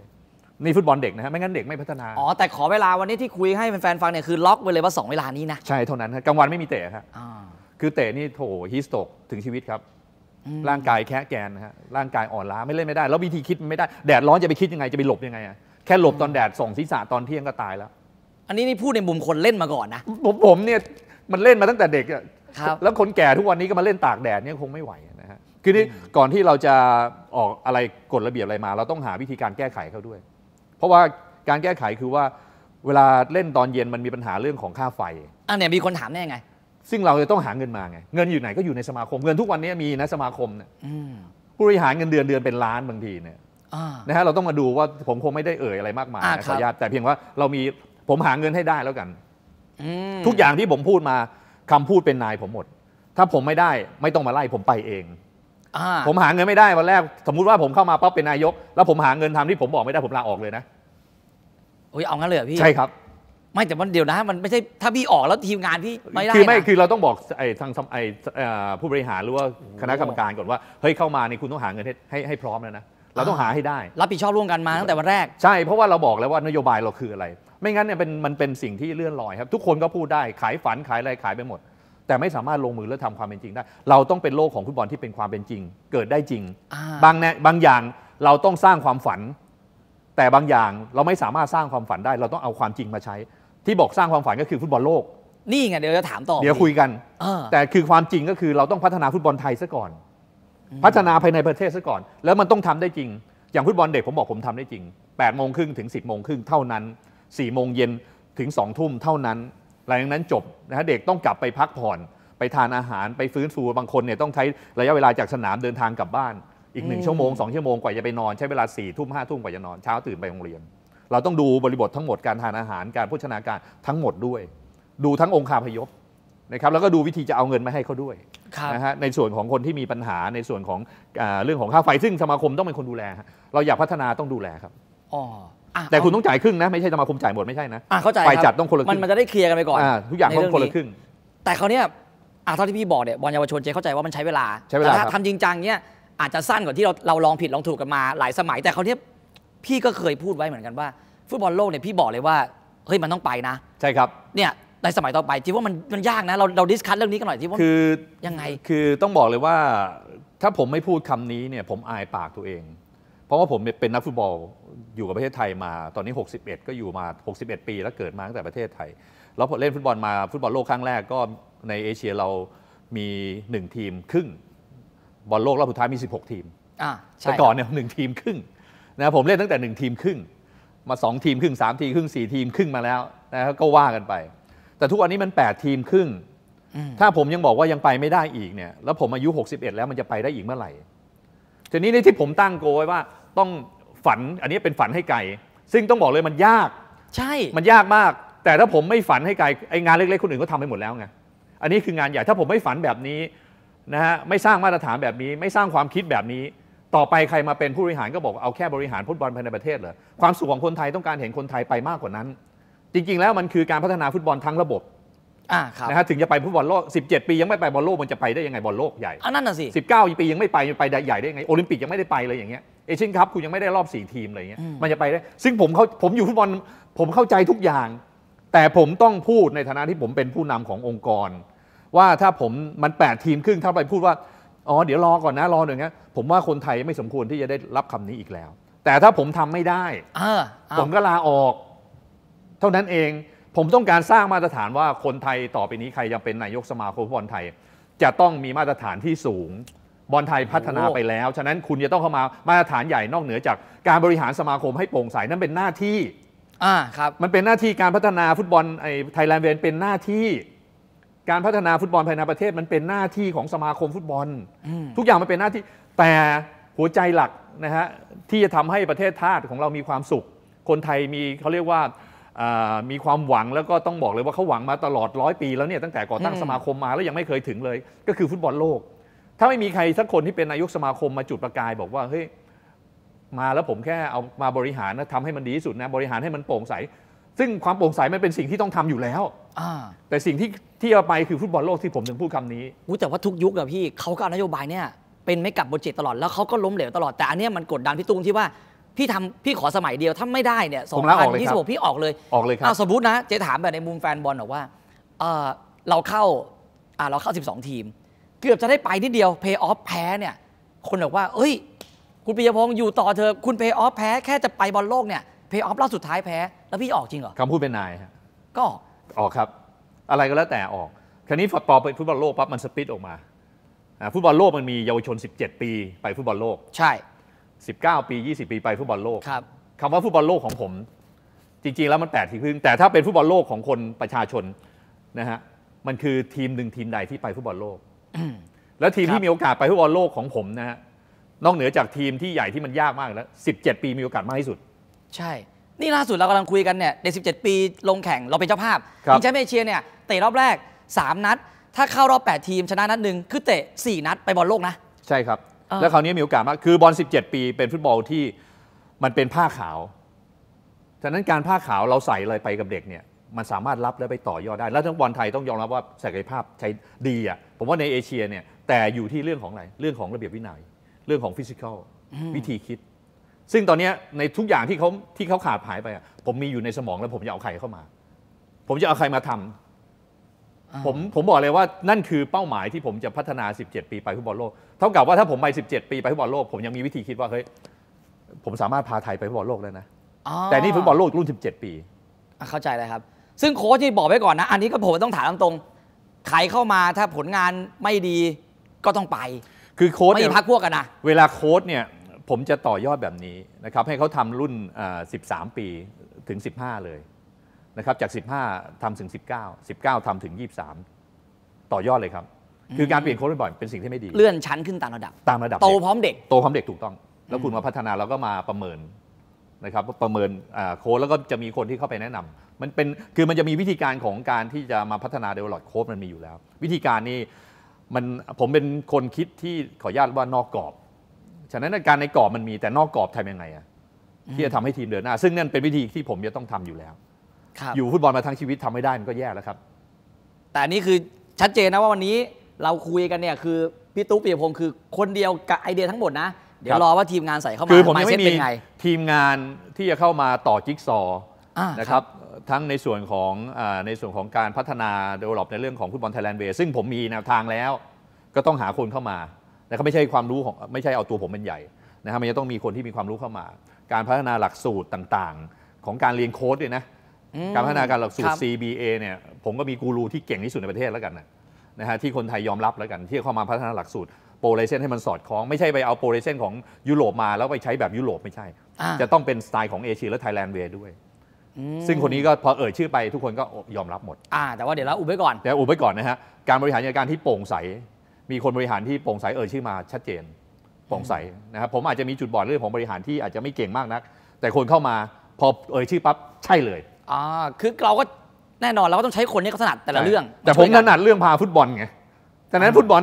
S1: นี่ฟุตบอลเด็กนะฮะไม่งั้นเด็กไม่พัฒนา อ๋อ แต่ขอเวลาวันนี้ที่คุยให้แฟนๆฟังเนี่ยคือล็อกไว้เลยว่า 2 เวลานี้นะ ใช่เท่านั้นครับกลางวันไม่มีเตะครับคือเตะนี่โถฮิสโตกถึงชีวิตครับ ร่างกายแค่แกนนะฮะร่างกายอ่อนล้า ไม่เล่นไม่ได้ แล้ววิธีคิดไม่ได้แดดร้อนจะไปคิดยังไงจะไปหลบยังไงอะแค่หลบตอนแดดส่องศีรษะตอนเที่ยงก็ตายแล้ว อันนี้นี่พูดในมุมคนเล่นมาก่อนนะผมผมเนี่ยมันเล่นมาตั้งแต่เด็กับแล้วคนแก่ทุกวันนี้ก็มาเล่นตากแดดเนี่ยคงไม่ไหวนะฮะ คือนี่ก่อนที่เราจะออกอะไรกฎระเบียบอะไรมา เราต้องหาวิธีการแก้ไขเขาด้วยราะว่าการแก้ไขคือว่าเวลาเล่นตอนเย็นมันมีปัญหาเรื่องของค่าไฟ
S2: อ่ะเนี่ยมีคนถามแน่ไง
S1: ซึ่งเราจะต้องหาเงินมาไง เงินอยู่ไหนก็อยู่ในสมาคมเงินทุกวันนี้มีนะสมาคมเนี่ยผู้บริหารเงินเดือนเดือนเป็นล้านบางทีเนี่ยนะฮะเราต้องมาดูว่าผมคงไม่ได้เอ่ยอะไรมากมายขออนุญาตแต่เพียงว่าเรามีผมหาเงินให้ได้แล้วกันทุกอย่างที่ผมพูดมาคำพูดเป็นนายผมหมด ถ้าผมไม่ได้ไม่ต้องมาไล่ผมไปเองผมหาเงินไม่ได้วันแรกสมมุติว่าผมเข้ามาปั๊บเป็นนายก แล้วผมหาเงินทำที่ผมบอกไม่ได้ผมลาออกเลยนะโอ้ยเอางั้นเลยพี่ใช่ครับไม
S2: ่แต่มันเดี๋ยวนะมันไม่ใช่ถ้าพี่ออกแล้วทีมงานพี่ไม่ได้คือไม่
S1: คือเราต้องบอกไอ้ทางไอ้ผู้บริหารหรือว่าคณะกรรมการก่อนว่าเฮ้ยเข้ามาในคุณต้องหาเงินให้ให้พร้อมแล้วนะเราต้องหาให้ได้รับผิดชอบร่วมกันมาตั้งแต่วันแรก ใช่เพราะว่าเราบอกแล้วว่านโยบายเราคืออะไร ไม่งั้นเนี่ยเป็นมันเป็นสิ่งที่เลื่อนลอยครับ ทุกคนก็พูดได้ขายฝันขายอะไรขายไปหมด แต่ไม่สามารถลงมือและทำความเป็นจริงได้เราต้องเป็นโลกของฟุตบอลที่เป็นความเป็นจริง เกิดได้จริงบางแนบางอย่างเราต้องสร้างความฝันแต่บางอย่างเราไม่สามารถสร้างความฝันได้เราต้องเอาความจริงมาใช้ ที่บอกสร้างความฝันก็คือฟุตบอลโลก นี่ไงเดี๋ยวจะ
S2: ถามต่อเดี๋ยวคุยก
S1: ันแต่คือความจริงก็คือเราต้องพัฒนาฟุตบอลไทยซะก่อน พัฒนาภายในประเทศซะก่อน แล้วมันต้องทำได้จริง อย่างฟุตบอลเด็กผมบอกผมทำได้จริง8ปดโมงครึ่งถึง10บโมงครึ่งเท่านั้น4ี่โมงเย็นถึงสองทุ่มเท่านั้น หลังจากนั้นจบนะฮะเด็กต้องกลับไปพักผ่อน ไปทานอาหารไปฟื้นฟูบางคนเนี่ยต้องใช้ระยะเวลาจากสนามเดินทางกลับบ้านอีกหนึ่งชั่วโมงสองชั่วโมงกว่าจะไปนอนใช้เวลาสี่ทุ่มห้าทุ่มกว่าจะนอนเช้าตื่นไปโรงเรียน เราต้องดูบริบททั้งหมดการทานอาหารการโภชนาการทั้งหมดด้วย ดูทั้งองค์คาพยพนะครับแล้วก็ดูวิธีจะเอาเงินมาให้เขาด้วยนะฮะในส่วนของคนที่มีปัญหาในส่วนของเรื่องของค่าไฟซึ่งสมาคมต้องเป็นคนดูแลเราอยากพัฒนาต้องดูแลครับอ๋อแต่คุณต้องจ่ายครึ่งนะไม่ใช่สมาคมจ่ายหมดไม่ใช่นะเข้าใจไฟจัดต้องคนละครึ่งมันจะได้เคลียร์กันไปก่อนทุกอย่างต้องคนละครึ่งแต่เขาเนี้ยอ่าเท
S2: ่าที่พี่บอกเนี่ยบอลเยาวชนเจเข้าใจว่ามันใช้เวลาใช้เวลาทำจริงจังเนี้ยอาจจะสั้นกว่าที่เราเราลองผิดลองถูกกันมาหลายสมัยแต่เขาเนี้ยพี่ก็เคยพูดไว้เหมือนกันว่าฟุตบอลโลกเนี่ยพี่บอกเลยว่าเฮ้ยมันต้องไปนะใช่ครับเนี่ยในสมัยต่อไปที่ว่ามันมันยากนะเราเราดิสคัทเรื่องนี้กันหน่อยที่ว่าคือ
S1: ยังไง คือต้องบอกเลยว่าถ้าผมไม่พูดคำนี้เนี่ยผมอายปากตัวเอง เพราะว่าผมเป็นนักฟุตบอลอยู่กับประเทศไทยมา ตอนนี้ 61 ก็อยู่มา 61 ปี แล้วเกิดมาตั้งแต่ประเทศไทยแล้วเล่นฟุตบอลมาฟุตบอลโลกครั้งแรกก็ในเอเชียเรามี 1 ทีมครึ่งบอลโลกรอบสุดท้ายมี 16 ทีมแต่ก่อนเนี่ยหนึ่งทีมครึ่งนะผมเล่นตั้งแต่ 1 ทีมครึ่ง มา 2 ทีมครึ่ง 3 ทีมครึ่ง 4 ทีมครึ่งมาแล้วนะครับก็ว่ากันไป แต่ทุกวันนี้มัน 8 ทีมครึ่งถ้าผมยังบอกว่ายังไปไม่ได้อีกเนี่ย แล้วผมอายุ 61 แล้วมันจะไปได้อีกเมื่อไหร่ทีนี้ในที่ผมตั้งโกไว้ว่าต้องฝัน อันนี้เป็นฝันให้ไกลซึ่งต้องบอกเลยมันยาก ใช่ มันยากมาก แต่ถ้าผมไม่ฝันให้ไกลไอ้งานเล็กๆคนอื่นก็ทำไปหมดแล้วไง อันนี้คืองานใหญ่ถ้าผมไม่ฝันแบบนี้นะฮะไม่สร้างมาตรฐานแบบนี้ไม่สร้างความคิดแบบนี้ ต่อไปใครมาเป็นผู้บริหารก็บอก เอาแค่บริหารฟุตบอลภายในประเทศเหรอความสุขของคนไทยต้องการเห็นคนไทยไปมากกว่านั้น จริงๆแล้วมันคือการพัฒนาฟุตบอลทั้งระบบอครับนะฮะถึงจะไปฟุตบอลโลก17ปี ยังไม่ไปบอลโลกมันจะไปได้ยังไงบอลโลกใหญ่อันนั้นน่ะสิ19ปียังไม่ไปไปได้ใหญ่ได้ยังไงโอลิมปิกยังไม่ได้ไปเลยอย่างเงี้ยเอเชียนคัพคุณยังไม่ได้รอบ4ทีมเลยเงี้ยมันจะไปได้ซึ่งผมเขาผมอยู่ฟุตบอลผมเข้าใจทุกอย่าง แต่ผมต้องพูดในฐานะที่ผมเป็นผู้นำขององค์กรว่าถ้าผมมัน 8 ทีมครึ่งถ้าไปพูดว่าอ๋อเดี๋ยวรอก่อนนะรอหน่อยนะผมว่าคนไทยไม่สมควรที่จะได้รับคำนี้อีกแล้ว แต่ถ้าผมทำไม่ได้ผมก็ลาออก เท่านั้นเองผมต้องการสร้างมาตรฐานว่าคนไทยต่อไปนี้ใครยังเป็นนายกสมาคมฟุตบอลไทย จะต้องมีมาตรฐานที่สูงบอลไทยพัฒนาไปแล้ว ฉะนั้นคุณจะต้องเข้ามามาตรฐานใหญ่นอกเหนือจากการบริหารสมาคมให้โปร่งใสนั่นเป็นหน้าที่อ่าครับ มันเป็นหน้าที่การพัฒนาฟุตบอลไอ้ไทยแลนด์เวนเป็นหน้าที่การพัฒนาฟุตบอลภายในประเทศมันเป็นหน้าที่ของสมาคมฟุตบอล ทุกอย่างมันเป็นหน้าที่แต่หัวใจหลักนะฮะที่จะทำให้ประเทศชาติของเรามีความสุข คนไทยมีเขาเรียกว่ามีความหวังแล้วก็ต้องบอกเลยว่าเขาหวังมาตลอดร้อยปีแล้วเนี่ยตั้งแต่ก่อตั้งสมาคมมาแล้วยังไม่เคยถึงเลย ก็คือฟุตบอลโลก ถ้าไม่มีใครสักคนที่เป็นนายกสมาคมมาจุดประกายบอกว่าเฮ้ยมาแล้วผมแค่เอามาบริหารนะทำให้มันดีที่สุดนะบริหารให้มันโปร่งใสซึ่งความโปร่งใสมันเป็นสิ่งที่ต้องทำอยู่แล้ว แต่สิ่งที่ที่เอาไปคือฟุตบอลโลกที่ผมถึงพูดคานี้แต่ว่าทุกยุคอะพี่เขาก็เอานโยบายเนี่ยเป็นไม่กลับบปเจตตลอดแล้วเขาก็ล้มเหลวตลอดแต่อันนี้มั
S2: นกดดันพี่ตุ้งที่ว่าพี่ทำพี่ขอสมัยเดียวถ้าไม่ได้เนี่ยสองพันยี่สิบหกพี่ออกเลยออกเลยครับเอาสมมตินะเจ๊ถามแบบในมุมแฟนบอลบอกว่าเออเราเข้าอ่าเราเข้าสสิบองทีม เกือบจะได้ไปนิดเดียวเพย์ออฟแพ้เนี่ยคนบอกว่า เอ้ย คุณปิยพงศ์อยู่ต่อเธอคุณเพย์ออฟแพ้แค่จะไปบอลโลกเนี่ยเพย์ออฟล่าสุดท้ายแพ้
S1: แล้วพี่ออกจริงเหรอคำพูดเป็นนายก็ออกครับ อะไรก็แล้วแต่ออกคราวนี้ฟบอไปฟุตบอลโลกปั๊บมันสปิดออกมาฟุตบอลโลกมันมีเยาวชน 17 ปีไปฟุตบอลโลก ใช่ 19 ปี 20 ปีไปฟุตบอลโลกครับคำว่าฟุตบอลโลกของผม จริงๆแล้วมันแปดทีครึ่งแต่ถ้าเป็นฟุตบอลโลกของคนประชาชนนะฮะมันคือทีมหนึ่งทีมใดที่ไปฟุตบอลโลก แล้วทีมที่มีโอกาสไปฟุตบอลโลกของผมนะฮะนอกเหนือจากทีมที่ใหญ่ที่มันยากมากแล้ว 17 ปีมีโอกาสมากที่สุด
S2: ใช่นี่ล่าสุดเรากำลังคุยกันเนี่ยเด็ก17 ปีลงแข่งเราเป็นเจ้าภาพทีมแชมป์เอเชียเนี่ยเตะรอบแรก 3 นัด ถ้าเข้ารอบ 8 ทีมชนะนัดหนึ่ง คือเตะ 4 นัดไปบอลโลกนะ
S1: ใช่ครับ แล้วคราวนี้มีโอกาสมากคือบอล 17 ปีเป็นฟุตบอลที่มันเป็นผ้าขาวฉะนั้นการผ้าขาวเราใส่อะไรไปกับเด็กเนี่ยมันสามารถรับและไปต่อยอดได้ แล้วทั้งบอลไทยต้องยอมรับว่าศักยภาพใช้ดีอ่ะผมว่าในเอเชียเนี่ยแต่อยู่ที่เรื่องของอะไรเรื่องของระเบียบวินยัยเรื่องของฟิสิกอลวิธีคิดซึ่งตอนนี้ในทุกอย่างที่เขาที่เขาขาดหายไปผมมีอยู่ในสมองแล้ว ผมจะเอาใครเข้ามา ผมจะเอาใครมาทำ ผมผมบอกเลยว่านั่นคือเป้าหมายที่ผมจะพัฒนา 17 ปี ไปฟุตบอลโลกเท่ากับว่าถ้าผมไป 17 ปีไปฟุตบอลโลกผมยังมีวิธีคิดว่าเฮ้ยผมสามารถพาไทยไปฟุตบอลโลกได้นะแต่นี่ฟุตบอลโลกรุ่น 17 ปีเข้
S2: าใจเลยครับ ซึ่งโค้ชที่บอกไว้ก่อนนะอันนี้ก็ผมต้องถามตรงๆใครเข้ามาถ้าผลงานไม่ดีก็ต้องไป
S1: คือโค้ชไม่พักพวกกันนะเวลาโค้ชเนี่ยผมจะต่อยอดแบบนี้นะครับ ให้เขาทำรุ่น 13 ปีถึง 15 เลยนะครับจาก 15 ทำถึง 19 19 ทำถึง 23 ต่อยอดเลยครับคือการเปลี่ยนโค้ชบ่อยๆเป็นสิ่งที่ไม่ดี เลื่อ
S2: นชั้นขึ้นตามระดับตามระดับโตพร้อมเด็ก
S1: โตพร้อมเด็กถูกต้องแล้วคุณมาพัฒนาเราก็มาประเมินนะครับประเมินโค้ชแล้วก็จะมีคนที่เข้าไปแนะนำมันเป็นคือมันจะมีวิธีการของการที่จะมาพัฒนาเดเวลลอปโค้ชมันมีอยู่แล้ว วิธีการนี้มันผมเป็นคนคิดที่ขออนุญาตว่านอกกรอบฉะนั้นการในกรอบมันมีแต่นอกกรอบทำยังไงอะที่จะทำให้ทีมเดินหน้าซึ่งนั่นเป็นวิธีที่ผมจะต้องทำอยู่แล้วอยู่ฟุตบอลมาทั้งชีวิตทำไม่ได้มันก็แย่แล้วครับ แต่นี่คือชัดเจนนะว่าวันนี้
S2: เราคุยกันเนี่ยคือพี่ตุ๊กปียพงศ์คือคนเดียวกับไอเดียทั้งหมดนะเดี๋ยวรอว่าทีมงานใส่เข้ามาคือผมยังไม่มี
S1: ทีมงานที่จะเข้ามาต่อจิ๊กซอนะครับทั้งในส่วนของในส่วนของการพัฒนาเดเวลลอปในเรื่องของฟุตบอลไทยแลนด์เวซึ่งผมมีแนวทางแล้ว ก็ต้องหาคนเข้ามาแะครับไม่ใช่ความรู้ของไม่ใช่เอาตัวผมเป็นใหญ่นะครับมันจะต้องมีคนที่มีความรู้เข้ามา การพัฒนาหลักสูตรต่างๆ ของการเรียนโค้ดด้วยนะการพัฒนาการหลักสูตร CBA เนี่ยผมก็มีกูรูที่เก่งที่สุดในประเทศแล้วกันนะนะฮะที่คนไทยยอมรับแล้วกันที่เข้ามาพัฒนาหลักสูตรโปรเลเซนให้มันสอดคล้องไม่ใช่ไปเอาโปรเลเซนของยุโรปมาแล้วไปใช้แบบยุโรปไม่ใช่ จะต้องเป็นสไตล์ของเอเชียและไทยแลนด์เวยด้วยซึ่งคนนี้ก็พอเอ่ยชื่อไปทุกคนก็ยอมรับหมดแต่ว่าเดี๋ยวเราอุบไว้ก่อนเดี๋ยวอุบไว้ก่อนนะฮะการบริหารจัดการที่โปร่งใสมีคนบริหารที่โปร่งใสเอ่ยชื่อมาชัดเจนโปร่งใสนะครับผมอาจจะมีจุดบอดเรื่องของบริหารที่อาจจะไม่เก่งมากนักแต่คนเข้ามาพอเอ่ยชื่อปั๊บใช่เลยอ่า
S2: คือเราก็แน่นอนเราก็ต้องใช้คนนี้เขาถนัดแต่ละเรื่อง แต่ผมถ
S1: นัดเรื่องพาฟุตบอลไงฉะนั้นฟุตบอล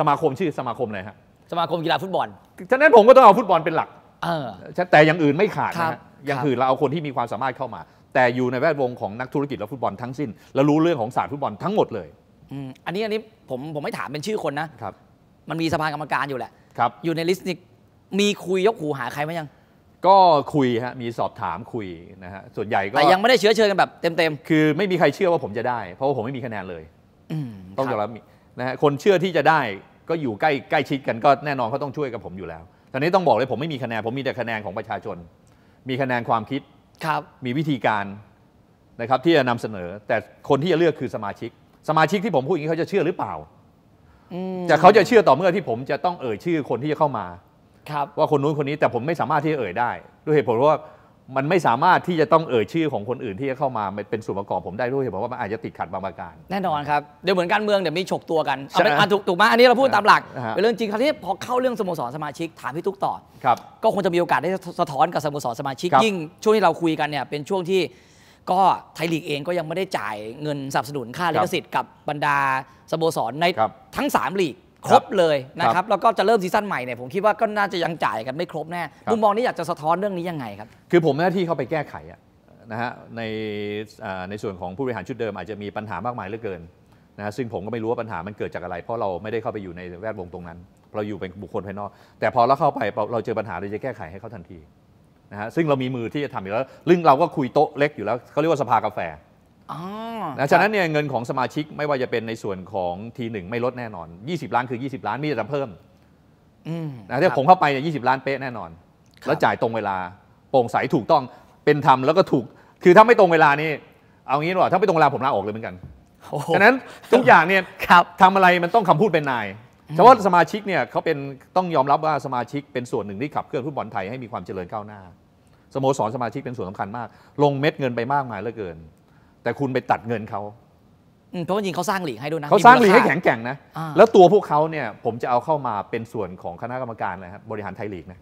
S1: สมาคมชื่อสมาคมอะไรฮะสมาคมกีฬาฟุตบอลฉะนั้นผมก็ต้องเอาฟุตบอลเป็นหลักแต่อย่างอื่นไม่ขาดนะอย่างอื่นเราเอาคนที่มีความสามารถเข้ามา แต่อยู่ในแวดวงของนักธุรกิจและฟุตบอลทั้งสิ้น แล้วรู้เรื่องของศาสตร์ฟุตบอลทั้งหมดเลยอันนี้อันนี้ผมผมไม่ถามเป็นชื่อคนนะครับ มันมีสภากรรมการอยู่แหละครับ อยู่ในลิสต์นี่มีคุยยกหูหาใครไหมยัง ก็คุยฮะมีสอบถามคุยนะฮะส่วนใหญ่ก็แต่ยังไม่ได้เชื้อเชิญกันแบบเต็มๆคือไม่มีใครเชื่อว่าผมจะได้เพราะว่าผมไม่มีคะแนนเลยต้องยอมรับนะฮะคนเชื่อที่จะได้ก็อยู่ใกล้ใกล้ ชิดกันก็แน่นอนเขาต้องช่วยกับผมอยู่แล้ว ตอนนี้ต้องบอกเลยผมไม่มีคะแนนผมมีแต่คะแนนของประชาชน มีคะแนนความคิดครับมีวิธีการนะครับที่จะนำเสนอ แต่คนที่จะเลือกคือสมาชิกสมาชิกที่ผมพูดอย่างนี้เขาจะเชื่อหรือเปล่า แต่เขาจะเชื่อต่อเมื่อที่ผมจะต้องเอ่ยชื่อคนที่จะเข้ามา ครับ ว่าคนนู้นคนนี้แต่ผมไม่สามารถที่จะเอ่ยได้ ด้วยเหตุผลว่ามันไม่สามารถที่จะต้องเอ่ยชื่อของคนอื่นที่จะเข้ามาเป็นส่วนประกอบผมได้ด้วยเหตุผลว่ามันอาจจะติดขัดบางประการ
S2: แน่นอนครับเดี๋ยวเหมือนการเมืองเดี๋ยวมีฉกตัวกันเอาเป็นถูกถูกไหมอันนี้เราพูดตามหลักเป็นเรื่องจริงคราวนี้พอเข้าเรื่องสโมสรสมาชิกถามพี่ทุกต่อก็คงจะมีโอกาสได้สะท้อนกับสโมสรสมาชิก ยิ่งช่วงที่เราคุยกันเนี่ยเป็นช่วงที่ก็ไทยลีกเองก็ยังไม่ได้จ่ายเงินสนับสนุนค่าลิขสิทธิ์กับบรรดาสโมสรในทั้ง3ลีกครบเลยนะครับ แล้วก็จะเริ่มซีซั่นใหม่เนี่ยผมคิดว่าก็น่าจะยังจ่ายกันไม่ครบแน่มุมมองนี้อยากจะสะท้อนเรื่องนี้ยังไงครับ
S1: คือผมหน้าที่เข้าไปแก้ไขนะฮะในในส่วนของผู้บริหารชุดเดิมอาจจะมีปัญหามากมายเหลือเกินนะซึ่งผมก็ไม่รู้ว่าปัญหามันเกิดจากอะไร เพราะเราไม่ได้เข้าไปอยู่ในแวดวงตรงนั้น เราอยู่เป็นบุคคลภายนอกแต่พอเราเข้าไปเราเจอปัญหาเราจะแก้ไขให้เขาทันทีนะฮะซึ่งเรามีมือที่จะทำอยู่แล้วลึ่งเราก็คุยโต๊ะเล็กอยู่แล้วเขาเรียกว่าสภากาแฟ
S2: อ๋อนะฉะนั้นเน
S1: ี่ยเงินของสมาชิกไม่ว่าจะเป็นในส่วนของทีหนึ่งไม่ลดแน่นอน 20 ล้านคือ 20 ล้านมีแต่เพิ่มนะที่ผมเข้าไปเนี่ยยีล้านเป๊ะแน่นอน แล้วจ่ายตรงเวลาโปร่งใสถูกต้องเป็นธรรมแล้วก็ถูก คือถ้าไม่ตรงเวลานี่เอางี้ดีกว่าถ้าไม่ตรงเวลาผมลาออกเลยเหมือนกันฉะนั้นทุกอย่างเนี่ยทำอะไรมันต้องคำพูดเป็นนายเฉพาะสมาชิกเนี่ยเขาเป็น ต้องยอมรับว่าสมาชิกเป็นส่วนหนึ่ง ที่ขับเคลื่อนฟุตบอลไทยให้มีความเจริญก้าวหน้าสโมสรสมาชิกเป็นส่วนสำคัญมาก ลงเม็ดเงินไปมากมายเหลือเกิน แต่คุณไปตัดเงินเขา
S2: เพราะว่าจริงเขาสร้างหลีกให้ด้วยนะเขาสร้างหลีกให้แข็ง
S1: แกร่งนะแล้วตัวพวกเขาเนี่ยผมจะเอาเข้ามาเป็นส่วนของคณะกรรมการนะครับบริหารไทยลีกนะ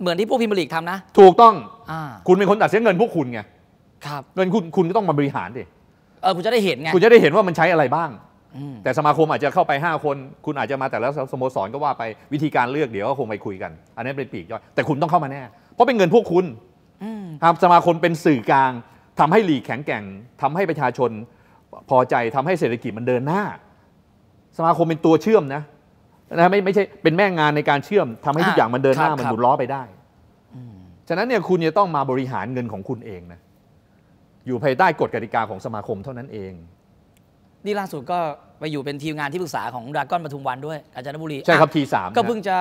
S2: เหมือนที่พวกพิมพ์ลีกทำนะถูกต้องอ
S1: คุณเป็นคนตัดเสียเงินพวกคุณไงครับเงินคุณ คุณก็ต้องมาบริหารดิ
S2: เออคุณจะได้เห็นไงคุณจะได้เห
S1: ็นว่ามันใช้อะไรบ้างแต่สมาคมอาจจะเข้าไป 5 คน คุณอาจจะมาแต่ละสโมสรก็ว่าไปวิธีการเลือก เดี๋ยวก็คงไปคุยกัน อันนี้เป็นปีกย่อยแต่คุณต้องเข้ามาแน่ เพราะเป็นเงินพวกคุณครับสมาคมเป็นสื่อกลาง ทำให้หลีกแข็งแกร่ง ทำให้ประชาชนพอใจทำให้เศรษฐกิจมันเดินหน้า สมาคมเป็นตัวเชื่อมนะนะไม่ไม่ใช่เป็นแม่งานในการเชื่อม ทำให้ทุกอย่างมันเดินหน้ามันหมุนล้อไปได้ฉะนั้นเนี่ยคุณจะต้องมาบริหารเงินของคุณเองนะอยู่ภายใต้กฎกติกาของสมาคมเท่านั้นเอง
S2: นี่ล่าสุดก็ไปอยู่เป็นทีมงานที่ปรึกษาของดาก้อนปทุมวันด้วย อาจารย์บุรี ใช่ครับทีสามก็เพิ่งจะ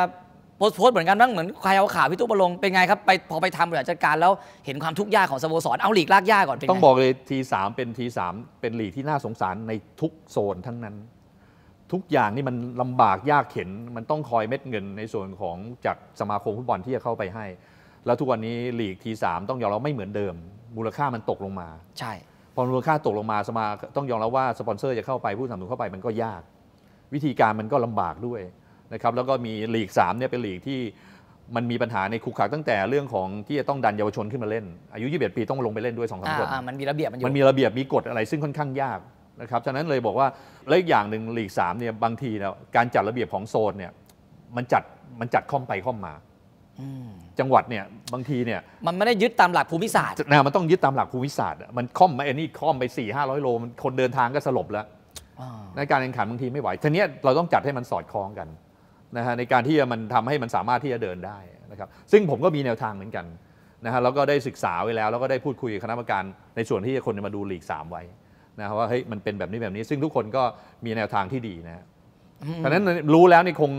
S2: โพสต์โพสเหมือนกันนัางเหมือนใครเอาข่าวพี่ตุ๊กระลง เป็นไงครับไปพอไปทำบริหารจัดการแล้ว เห็นความทุกข์ยากของสโมสรเอาหลีกลากยากก่อนต้องบอก
S1: เลยทีสามเป็นทีสามเป็นหลีกที่น่าสงสารในทุกโซนทั้งนั้น ทุกอย่างนี่มันลำบากยากเข็น มันต้องคอยเม็ดเงินในส่วนของจากสมาคมฟุตบอลที่จะเข้าไปให้ แล้วทุกวันนี้หลีกทีสามต้องยอมรับไม่เหมือนเดิม มูลค่ามันตกลงมา ใช่พอมูลค่าตกลงมาสมาต้องยอมรับวว่า สปอนเซอร์จะเข้าไปผู้สนับสนุนเข้าไปมันก็ยาก วิธีการมันก็ลำบากด้วยนะครับแล้วก็มีลีก 3เนี่ยเป็นลีกที่มันมีปัญหาในคุกขักตั้งแต่เรื่องของที่จะต้องดันเยาวชนขึ้นมาเล่นอายุ21ปีต้องลงไปเล่นด้วย2องสามคนมันมีระเบียบมันมันมีระเบียบมีกฎอะไรซึ่งค่อนข้างยากนะครับฉะนั้นเลยบอกว่าและอีกอย่างหนึ่งลีก3เนี่ยบางทีนะการจัดระเบียบของโซนเนี่ยมันจัดมันจัดค่อมไปค่อมมาจังหวัดเนี่ยบางทีเนี่ยมันไม่ได้ยึดตามหลักภูมิศาสตร์นะมันต้องยึดตามหลักภูมิศาสตร์มันค่อมมาไอ้นี่ค่อมไป4ี่ห้าร้อยโลมันคนเดินทางก็สลบแล้วในการแข่งขันบางทีไม่ไหวทีนี้เราต้องจัดให้มันสอดคล้องกันนะฮะในการที่มันทำให้มันสามารถที่จะเดินได้นะครับซึ่งผมก็มีแนวทางเหมือนกันนะฮะแล้วก็ได้ศึกษาไว้แล้วแล้วก็ได้พูดคุยกับคณะกรรมการในส่วนที่จะคนมาดูหลีก3ไว้นะว่าเฮ้ยมันเป็นแบบนี้แบบนี้ ซึ่งทุกคนก็มีแนวทางที่ดีนะเพราะนั้นรู้แล้วนี่คง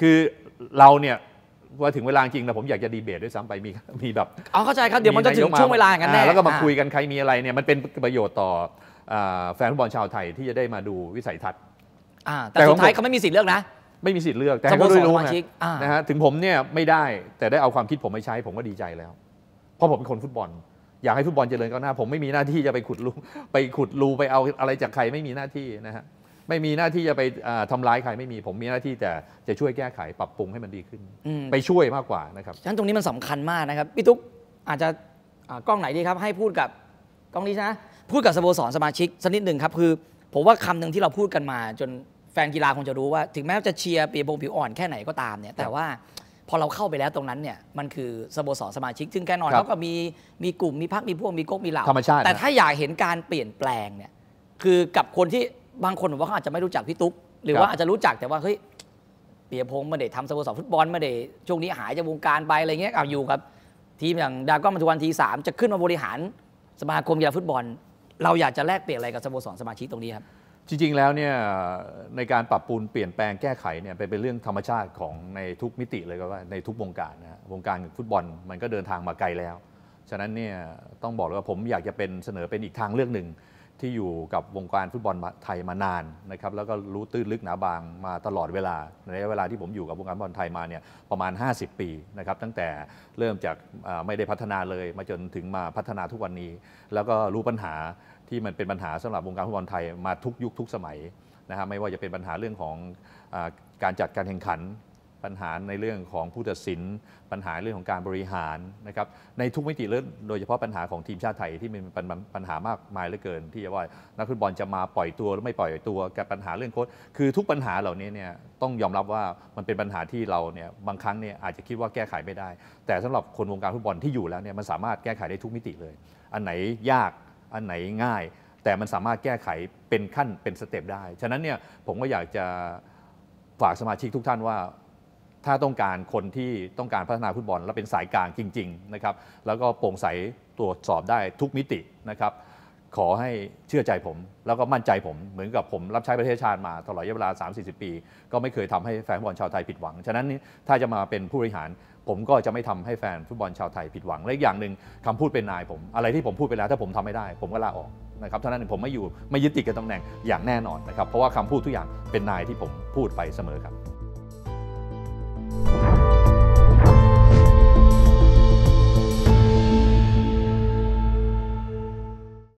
S1: คือเราเนี่ยว่าถึงเวลาจริงแะผมอยากจะดีเบตด้วยซ้ำไปมีมีแบบอ๋อเข้าใจครับ เดี๋ยวมันจะถึงช่วงเวลากันแน่แล้วก็มาคุยกันใครมีอะไรเนี่ย มันเป็นประโยชน์ต่อแฟนฟุตบอลชาวไทยที่จะได้มาดูวิสัยทัศน์แต่สุดท้ายเขาไม่มีสิทธิ์เลือกนะ ไม่มีสิทธิ์เลือก แต่ก็รู้นะฮะถึงผมเนี่ยไม่ได้แต่ได้เอาความคิดผมไปใช้ผมก็ดีใจแล้ว เพราะผมเป็นคนฟุตบอล อยากให้ฟุตบอลเจริญก้าวหน้าผมไม่มีหน้าที่จะไปขุดรูไปขุดรูไปเอาอะไรจากใครไม่มีหน้าที่นะฮะไม่มีหน้าที่จะไปทำร้ายใครไม่มี ผมมีหน้าที่แต่จะช่วยแก้ไขปรับปรุงให้มันดีขึ้น ไปช่วยมากกว่านะครับฉะนั้นตรงนี้มันสำคัญมากนะครับพี่ตุ๊กอาจจะกล้องไหนดีครับ ให้พูดกับกล้องนี้
S2: นะ พูดกับสโมสรสมาชิกสักนิดหนึ่งครับ คือผมว่าคำหนึ่งที่เราพูดกันมา จนแฟนกีฬาคงจะรู้ว่าถึงแม้จะเชียร์ปีบงผิวอ่อนแค่ไหนก็ตามเนี่ย แต่ว่าพอเราเข้าไปแล้วตรงนั้นเนี่ยมันคือสโมสรสมาชิกซึ่งแน่นอนเขาก็มีมีกลุ่มมีพักมีพวกมีก๊กมีเหล่าแต่ถ้าอยากเห็นการเปลี่ยนแปลงเนี่ยคือกับคนที่บางคนผมว่าเขาอาจจะไม่รู้จักพี่ตุ๊กหรือว่าอาจจะรู้จักแต่ว่าเฮ้ยเปียพงศ์ไม่ได้ทำสโมสรฟุตบอลไม่ได้ช่วงนี้หายจากวงการไปอะไรเงี้ยเอาอยู่กับทีมอย่างดาก้อนมาทุวันทีสามจะขึ้นมาบริหารสมาคมกีฬาฟุตบอล เราอยากจะแลกเปลี่ยนอะไรกับสโมสรสมาชิกตรงนี้ครับ
S1: จริงๆแล้วเนี่ยในการปรับปรุงเปลี่ยนแปลงแก้ไขเนี่ยเป็นเรื่องธรรมชาติของในทุกมิติเลยก็ว่าในทุกวงการนะวงการฟุตบอลมันก็เดินทางมาไกลแล้ว ฉะนั้นเนี่ยต้องบอกเลยว่าผมอยากจะเป็นเสนอเป็นอีกทางเลือกหนึ่งที่อยู่กับวงการฟุตบอลไทยมานานนะครับแล้วก็รู้ตื้นลึกหนาบางมาตลอดเวลา ในระยะเวลาที่ผมอยู่กับวงการฟุตบอลไทยมาเนี่ยประมาณ 50 ปีนะครับตั้งแต่เริ่มจากไม่ได้พัฒนาเลยมาจนถึงมาพัฒนาทุกวันนี้ แล้วก็รู้ปัญหาที่มันเป็นปัญหาสำหรับวงการฟุตบอลไทยมาทุกยุคทุกสมัยนะฮะไม่ว่าจะเป็นปัญหาเรื่องของอการจัดการแข่งขันปัญหาในเรื่องของผู้ตัดสิน ปัญหาเรื่องของการบริหารนะครับ ในทุกมิติเลย โดยเฉพาะปัญหาของทีมชาติไทยที่มีปัญหามากมายเหลือเกินที่จะว่านักฟุตบอลจะมาปล่อยตัวหรือไม่ปล่อยตัว กับปัญหาเรื่องโค้ช คือทุกปัญหาเหล่านี้เนี่ย ต้องยอมรับว่ามันเป็นปัญหาที่เราเนี่ย บางครั้งเนี่ยอาจจะคิดว่าแก้ไขไม่ได้ แต่สำหรับคนวงการฟุตบอลที่อยู่แล้วเนี่ย มันสามารถแก้ไขได้ทุกมิติเลย อันไหนยาก อันไหนง่าย แต่มันสามารถแก้ไขเป็นขั้น เป็นสเต็ปได้ ฉะนั้นเนี่ย ผมก็อยากจะฝากสมาชิกทุกท่านว่าถ้าต้องการคนที่ต้องการพัฒนาฟุตบอล และเป็นสายกลางจริงๆนะครับแล้วก็โปร่งใสตรวจสอบได้ทุกมิตินะครับขอให้เชื่อใจผมแล้วก็มั่นใจผมเหมือนกับผมรับใช้ประเทศชาติมาตลอดระยะเวลา3-40 ปี ก็ไม่เคยทำให้แฟนฟุตบอลชาวไทยผิดหวัง ฉะนั้นถ้าจะมาเป็นผู้บริหาร ผมก็จะไม่ทำให้แฟนฟุตบอลชาวไทยผิดหวังและอีกอย่างหนึ่งคำพูดเป็นนายผม อะไรที่ผมพูดไปแล้วถ้าผมทำไม่ได้ผมก็ลาออกนะครับเท่านั้นผมไม่อยู่ไม่ยึดติดกับตำแหน่งอย่างแน่นอนนะครับ เพราะว่าคำพูดทุกอย่างเป็นนายที่ผมพูดไปเสมอครับ you